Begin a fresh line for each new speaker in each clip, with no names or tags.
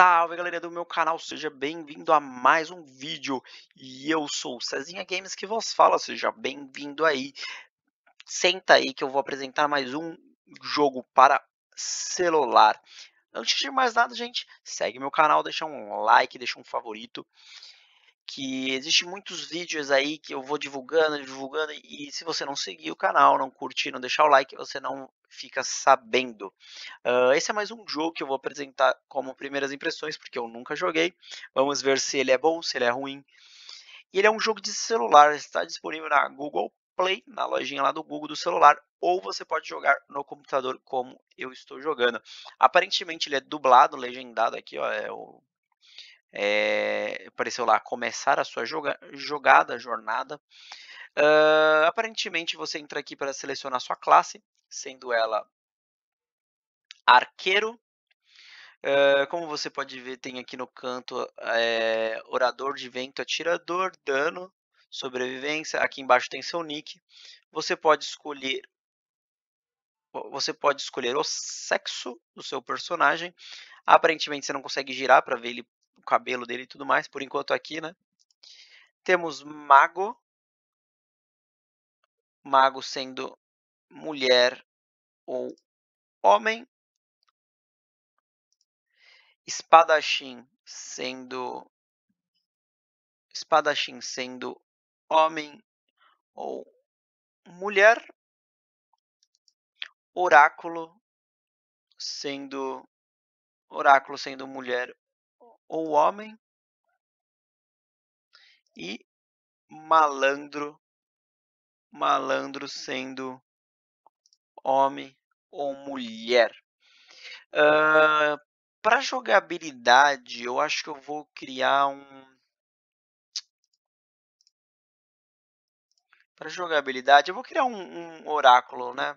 Salve galera do meu canal, seja bem-vindo a mais um vídeo e eu sou o Cezinha Games que vos fala, seja bem-vindo aí. Senta aí que eu vou apresentar mais um jogo para celular. Antes de mais nada, gente, segue meu canal, deixa um like, deixa um favorito que existe muitos vídeos aí que eu vou divulgando, divulgando, e se você não seguir o canal, não curtir, não deixar o like, você não fica sabendo. Uh, esse é mais um jogo que eu vou apresentar como primeiras impressões, porque eu nunca joguei. Vamos ver se ele é bom, se ele é ruim. E ele é um jogo de celular, está disponível na Google Play, na lojinha lá do Google do celular, ou você pode jogar no computador como eu estou jogando. Aparentemente ele é dublado, legendado aqui, ó, é o é, apareceu lá começar a sua joga, jogada, jornada. Uh, aparentemente você entra aqui para selecionar sua classe, sendo ela arqueiro. Uh, como você pode ver, tem aqui no canto é, orador de vento, atirador, dano, sobrevivência. Aqui embaixo tem seu nick. Você pode escolher você pode escolher o sexo do seu personagem. Aparentemente você não consegue girar para ver ele
o cabelo dele e tudo mais, por enquanto aqui, né? Temos Mago. Mago sendo mulher ou homem. Espadachim sendo espadachim sendo homem ou mulher, oráculo sendo oráculo sendo mulher ou homem e malandro, malandro sendo homem ou mulher. Uh, Para jogabilidade, eu acho que eu vou criar um. Para jogabilidade, eu vou criar um, um oráculo, né?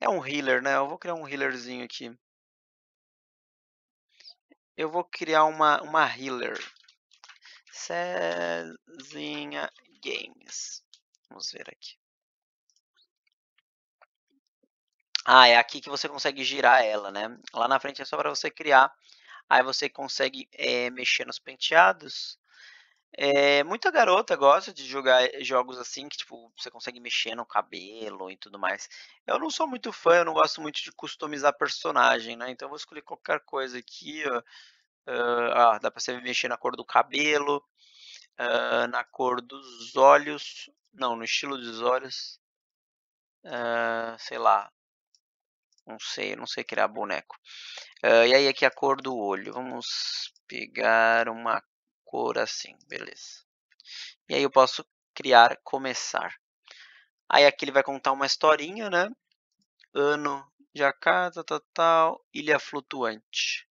É um
healer, né? Eu vou criar um healerzinho aqui. Eu vou criar uma, uma healer. Cezinha Games. Vamos ver aqui. Ah, é aqui que você consegue girar ela, né? Lá na frente é só para você criar. Aí você consegue é, mexer nos penteados é, muita garota gosta de jogar eh, jogos assim que, tipo, você consegue mexer no cabelo e tudo mais. Eu não sou muito fã, eu não gosto muito de customizar personagem, né? Então eu vou escolher qualquer coisa aqui, ó. Ah, ah dá pra você mexer na cor do cabelo, ah, na cor dos olhos. Não, no estilo dos olhos. Ah, sei lá. Não sei, não sei criar boneco. e aí aqui a cor do olho. Vamos pegar uma cor assim, beleza. E aí eu posso criar começar. Aí aqui ele vai contar uma historinha, né? Ano Jakarta, tal, tal, ilha flutuante.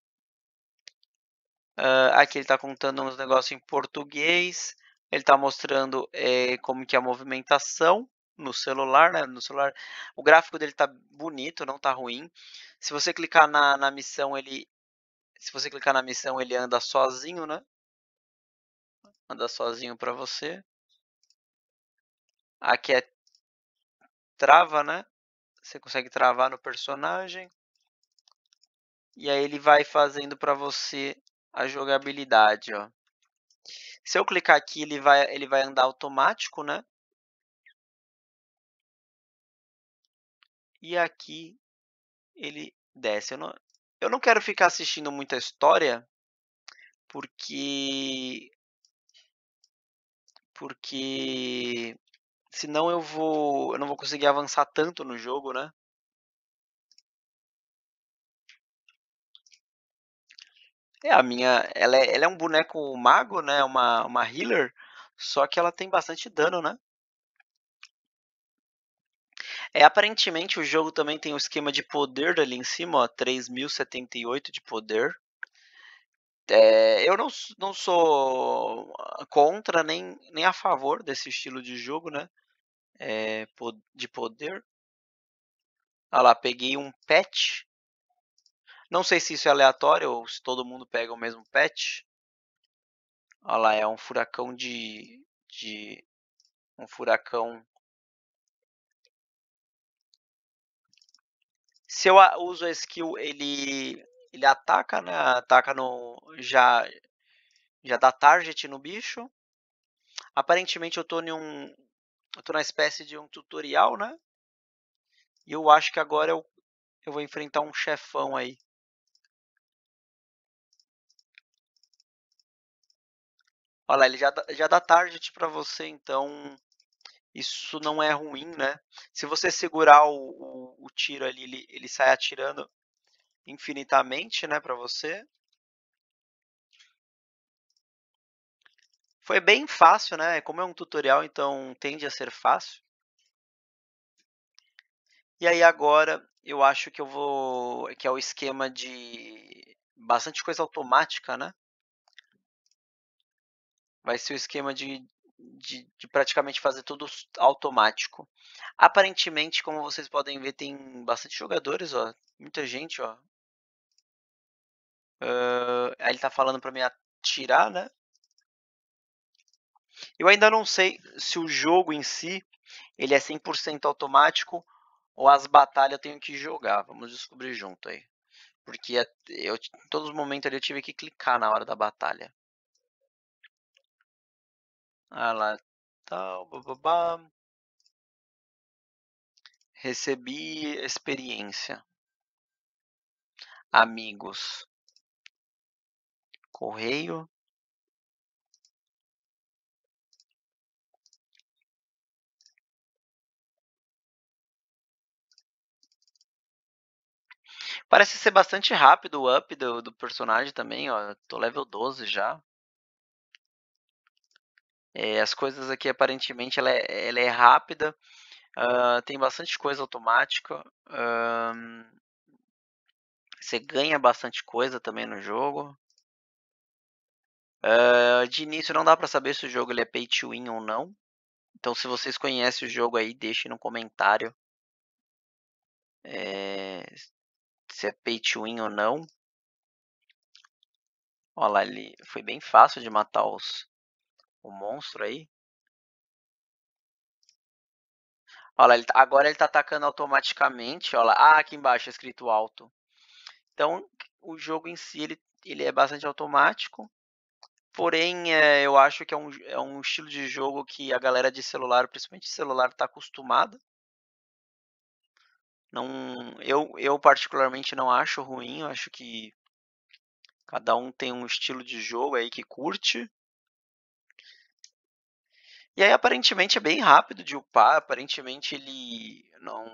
Uh, aqui ele está contando uns negócios em português. Ele está mostrando é, como que é a movimentação no celular, né? No celular, o gráfico dele está bonito, não está ruim. Se você clicar na, na missão, ele, se você clicar na missão, ele anda
sozinho, né? andar sozinho para você. Aqui é trava, né? Você consegue travar no
personagem. E aí ele vai fazendo para você a
jogabilidade, ó. Se eu clicar aqui, ele vai, ele vai andar automático, né? E aqui ele desce. Eu não, eu não quero ficar assistindo muita história,
porque porque senão eu vou eu não vou conseguir avançar tanto no jogo, né?
É a minha,
ela é, ela é um boneco mago, né? Uma uma healer, só que ela tem bastante dano, né? É, aparentemente o jogo também tem o um esquema de poder ali em cima, ó, 3078 de poder. É, eu não, não sou ah, contra nem, nem a favor desse estilo de jogo, né? É, de poder. Ah lá, peguei um pet. Não sei se isso é aleatório ou se todo mundo pega o mesmo
pet. Olha ah lá, é um furacão de. de um furacão.
Se eu uso a skill, ele ele ataca, né? Ataca no. Já, já dá target no bicho. Aparentemente eu tô em um.
Eu tô na espécie de um tutorial, né? E eu acho que agora eu, eu vou enfrentar um chefão aí. Olha lá, ele já, já dá target para você, então
isso não é ruim, né? Se você segurar o, o, o tiro ali, ele, ele sai atirando infinitamente, né, para você. Foi bem fácil, né? Como é um tutorial, então tende a ser fácil. E aí agora eu acho que eu vou, que é o esquema de bastante coisa automática, né? Vai ser o esquema de, de, de, praticamente fazer tudo automático. Aparentemente, como vocês podem ver, tem bastante jogadores,
ó, muita gente, ó, Uh, aí ele tá falando para me atirar, né? Eu ainda não sei se o
jogo em si ele é 100% automático ou as batalhas eu tenho que jogar. Vamos descobrir junto aí. Porque é, eu, em todos os momentos ali eu tive que clicar na hora da
batalha. Ah lá, tal, bababá. Recebi experiência. Amigos correio
Parece ser bastante rápido o up do, do personagem também, ó. Tô level 12 já. É, as coisas aqui, aparentemente, ela é, ela é rápida. Uh, tem bastante coisa automática. Uh, você ganha bastante coisa também no jogo. Uh, de início não dá para saber se o jogo ele é pay to win ou não. Então se vocês conhecem o jogo aí, deixem no comentário é, se é pay to win ou não. Olha lá, ele foi bem fácil de matar os, o monstro aí. Olha lá, ele, tá, agora ele está atacando automaticamente. Olha lá, ah, aqui embaixo é escrito alto. Então o jogo em si ele, ele é bastante automático. Porém, é, eu acho que é um, é um estilo de jogo que a galera de celular, principalmente de celular, está acostumada. Não, eu, eu particularmente não acho ruim, eu acho que cada um tem um estilo de jogo aí que curte. E aí aparentemente é bem
rápido de upar, aparentemente ele não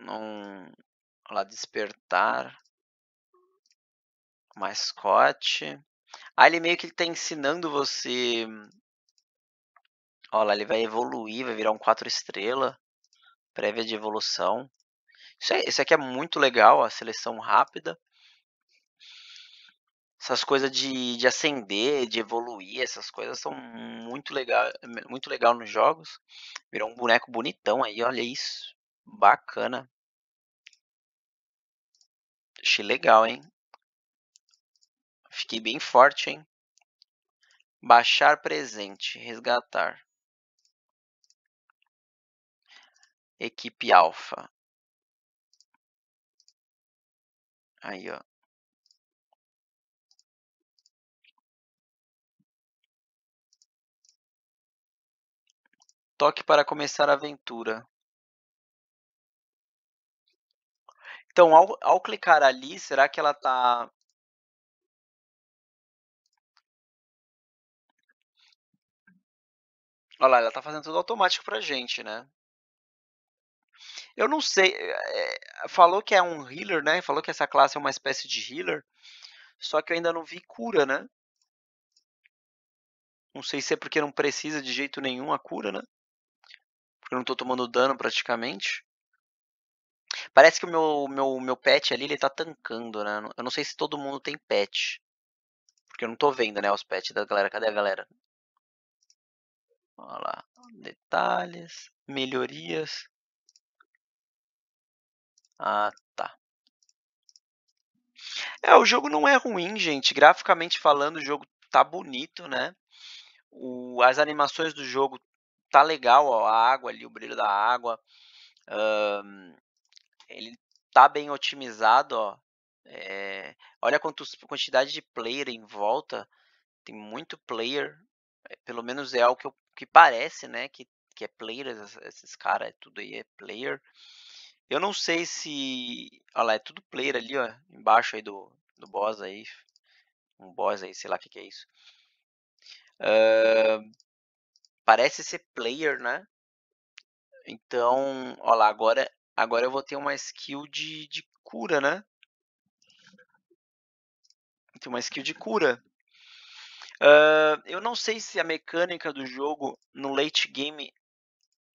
não lá despertar
mascote. Ah, ele meio que ele tá ensinando você. Olha lá, ele vai evoluir, vai virar um 4 estrela. Prévia de evolução. Isso, é, isso aqui é muito legal, a seleção rápida. Essas coisas de, de acender, de evoluir, essas coisas são muito legal, muito legal nos jogos. Virou um boneco bonitão aí, olha isso. Bacana. Achei legal, hein?
aqui bem forte, hein? Baixar presente, resgatar. Equipe alfa. Aí, ó. Toque para começar a aventura. Então, ao, ao clicar ali, será que ela está Olha lá, ela está fazendo tudo automático para a gente, né?
Eu não sei. Eh, eh, falou que é um healer, né? Falou que essa classe é uma espécie de healer. Só que eu ainda não vi cura, né? Não sei se é porque não precisa de jeito nenhum a cura, né? Porque eu não estou tomando dano praticamente. Parece que o meu, meu, meu pet ali ele tá tancando, né? Eu não sei se todo mundo tem pet. Porque eu não estou vendo, né? Os pets da galera. Cadê a galera?
Olha lá, detalhes, melhorias. Ah, tá. É, o jogo
não é ruim, gente. Graficamente falando, o jogo tá bonito, né? O, as animações do jogo tá legal, ó, a água ali, o brilho da água. Um, ele tá bem otimizado, ó. É, olha quantos, quantidade de player em volta. Tem muito player. É, pelo menos é o que eu que parece, né, que, que é player, esses caras, é tudo aí é player. Eu não sei se. Olha lá, é tudo player ali, ó. Embaixo aí do, do boss aí. Um boss aí, sei lá o que, que, é isso. Uh, parece ser player, né? Então, olha lá, agora, agora eu vou ter uma skill de, de cura, né? Tem uma skill de cura. Uh, eu não sei se a mecânica do jogo no late game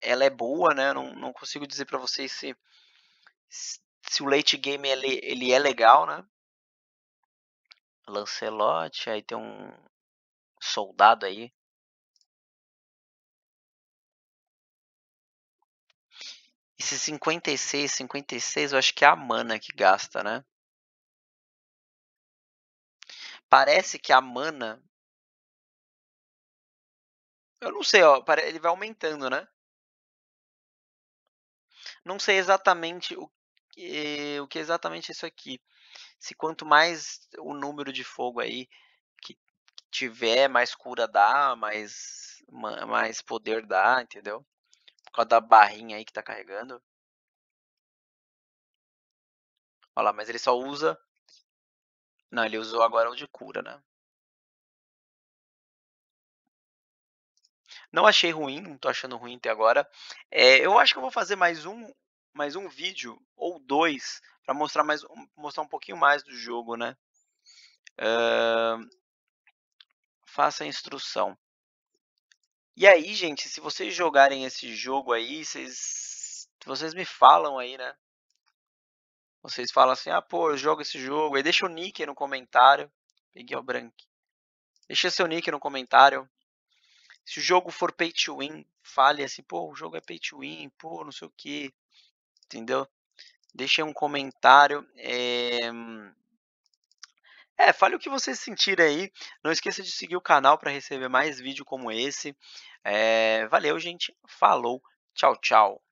ela é boa, né? Não, não consigo dizer para vocês se, se o late game ele, ele é legal, né?
Lancelote, aí tem um soldado aí. Esse 56, 56 eu acho que é a mana que gasta, né? Parece que a mana eu não sei, ó, ele vai aumentando, né? Não sei
exatamente o que, o que é exatamente isso aqui. Se quanto mais o número de fogo aí que tiver, mais cura dá, mais,
mais poder dá, entendeu? Por causa da barrinha aí que tá carregando. Olha lá, mas ele só usa. Não, ele usou agora o de cura, né? Não achei ruim, não tô achando ruim até agora. É, eu acho que eu vou fazer mais um,
mais um vídeo ou dois para mostrar mais mostrar um pouquinho mais do jogo, né? Uh, faça a instrução. E aí, gente, se vocês jogarem esse jogo aí, vocês, vocês me falam aí, né? Vocês falam assim, ah, pô, eu jogo esse jogo. E deixa o nick no comentário. Peguei o branco. Deixa seu nick no comentário se o jogo for pay to win, fale assim, pô, o jogo é pay to win, pô, não sei o que, entendeu? Deixe um comentário. É... É, fale o que vocês sentirem aí. Não esqueça de seguir o canal para receber mais vídeo como esse. É, valeu, gente. Falou. Tchau, tchau.